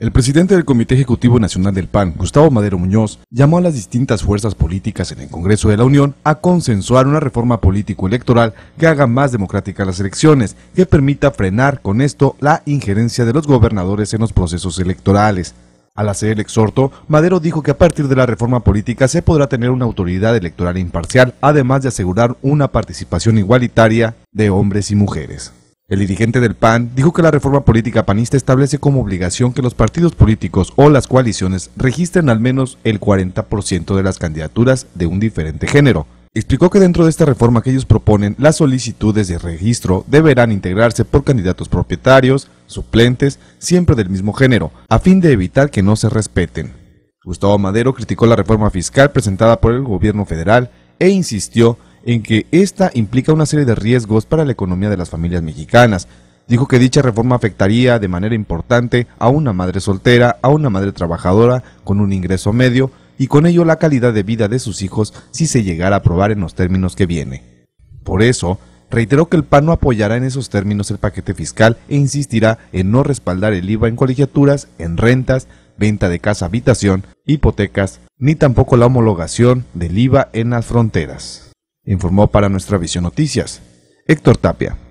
El presidente del Comité Ejecutivo Nacional del PAN, Gustavo Madero Muñoz, llamó a las distintas fuerzas políticas en el Congreso de la Unión a consensuar una reforma político-electoral que haga más democrática las elecciones, que permita frenar con esto la injerencia de los gobernadores en los procesos electorales. Al hacer el exhorto, Madero dijo que a partir de la reforma política se podrá tener una autoridad electoral imparcial, además de asegurar una participación igualitaria de hombres y mujeres. El dirigente del PAN dijo que la reforma política panista establece como obligación que los partidos políticos o las coaliciones registren al menos el 40% de las candidaturas de un diferente género. Explicó que dentro de esta reforma que ellos proponen, las solicitudes de registro deberán integrarse por candidatos propietarios, suplentes, siempre del mismo género, a fin de evitar que no se respeten. Gustavo Madero criticó la reforma fiscal presentada por el gobierno federal e insistió en que esta implica una serie de riesgos para la economía de las familias mexicanas. Dijo que dicha reforma afectaría de manera importante a una madre soltera, a una madre trabajadora con un ingreso medio y con ello la calidad de vida de sus hijos si se llegara a aprobar en los términos que viene. Por eso, reiteró que el PAN no apoyará en esos términos el paquete fiscal e insistirá en no respaldar el IVA en colegiaturas, en rentas, venta de casa habitación, hipotecas, ni tampoco la homologación del IVA en las fronteras informó para Nuestra Visión Noticias Héctor Tapia.